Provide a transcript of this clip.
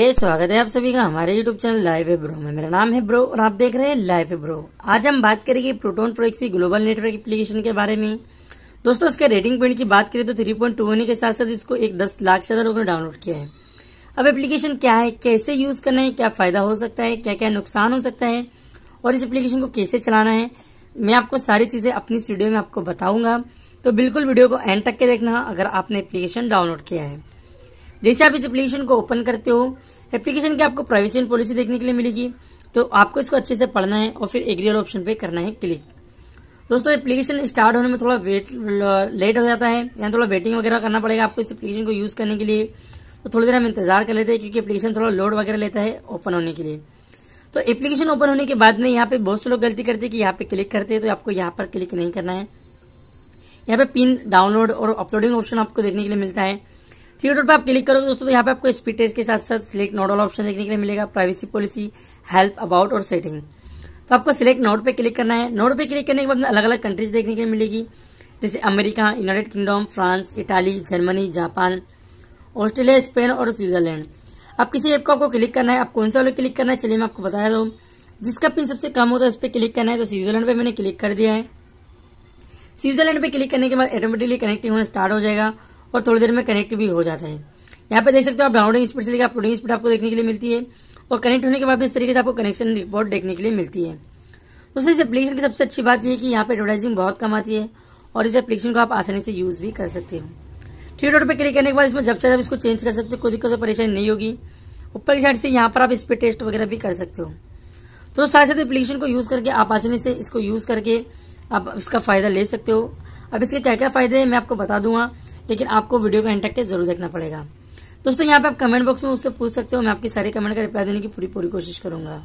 hey, स्वागत है आप सभी का हमारे YouTube चैनल लाइव है ब्रो में मेरा नाम है ब्रो और आप देख रहे हैं लाइव है ब्रो आज हम बात करेंगे proton proxy global network application के बारे में दोस्तों इसके रेटिंग पॉइंट की बात करें तो 3.2 होने के साथ साथ इसको एक 10 लाख से ज्यादा लोगों ने डाउनलोड किया है अब एप्लीकेशन क्या है कैसे यूज करना है क्या फायदा हो सकता है क्या क्या नुकसान हो सकता है और इस एप्लीकेशन को कैसे चलाना है मैं आपको सारी चीजें अपनी स्टूडियो में आपको बताऊंगा तो बिल्कुल वीडियो को एंड तक के देखना अगर आपने एप्लीकेशन डाउनलोड किया है जैसे आप इस एप्लीकेशन को ओपन करते हो एप्लीकेशन की आपको प्राइवेसी एंड पॉलिसी देखने के लिए मिलेगी तो आपको इसको अच्छे से पढ़ना है और फिर एग्रीअल ऑप्शन पे करना है क्लिक दोस्तों एप्लीकेशन स्टार्ट होने में थोड़ा वेट लेट हो जाता है यानी थोड़ा वेटिंग वगैरह करना पड़ेगा आपको इस एप्लीकेशन को यूज़ करने के लिए तो थोड़ी देर हम इंतजार कर लेते हैं क्योंकि एप्लीकेशन थोड़ा लोड वगैरह लेता है ओपन होने के लिए तो एप्लीकेशन ओपन होने के बाद में यहाँ पे बहुत से लोग गलती करते हैं कि यहाँ पे क्लिक करते हैं तो आपको यहाँ पर क्लिक नहीं करना है यहाँ पे पिन डाउनलोड और अपलोडिंग ऑप्शन आपको देखने के लिए मिलता है थ्री पर आप क्लिक करोगे दोस्तों तो यहाँ पे आपको स्पीड टेस्ट के साथ साथ सिलेक्ट नोडल ऑप्शन देखने के लिए मिलेगा प्राइवेसी पॉलिसी हेल्प अबाउट और सेटिंग तो आपको सिलेक्ट नोड पे क्लिक करना है नोड पे क्लिक करने के बाद अलग अलग कंट्रीज देखने के लिए मिलेगी जैसे America United Kingdom France Italy Germany Japan Australia Spain और स्विट्जरलैंड आप किसी ऐप को आपको क्लिक करना है आप कौन सा वाले क्लिक करना है चलिए मैं आपको बताया दो जिसका पिन सबसे कम होता है उस पर क्लिक करना है तो स्विट्जरलैंड पे मैंने क्लिक कर दिया है स्विट्जरलैंड पे क्लिक करने के बाद ऑटोमेटिकली कनेक्टिंग होना स्टार्ट हो जाएगा और थोड़ी देर में कनेक्ट भी हो जाता है यहाँ पे देख सकते हो आप डाउनलोडिंग स्पीड से लेकर अपलोडिंग स्पीड आपको देखने के लिए मिलती है और कनेक्ट होने के बाद इस तरीके से आपको कनेक्शन रिपोर्ट देखने के लिए मिलती है दोस्तों इस एप्लीकेशन की सबसे अच्छी बात यह कि यहाँ पे एडवर्टाइजिंग बहुत कम आती है और इस एप्लीकेशन को आप आसानी से यूज भी कर सकते हो थ्री डॉट पर क्लिक करने के बाद इसमें जब चाहे आप इसको चेंज कर सकते हो कोई दिक्कत परेशानी नहीं होगी ऊपर की साइड से यहाँ पर आप इस पर टेस्ट वगैरह भी कर सकते हो तो साथ साथ एप्लीकेशन को यूज करके आप आसानी से इसको यूज करके आप इसका फायदा ले सकते हो अब इसके क्या क्या फायदे हैं मैं आपको बता दूंगा लेकिन आपको वीडियो को एंड तक के जरूर देखना पड़ेगा दोस्तों यहाँ पे आप कमेंट बॉक्स में उससे पूछ सकते हो मैं आपकी सारी कमेंट का रिप्लाई देने की पूरी पूरी कोशिश करूंगा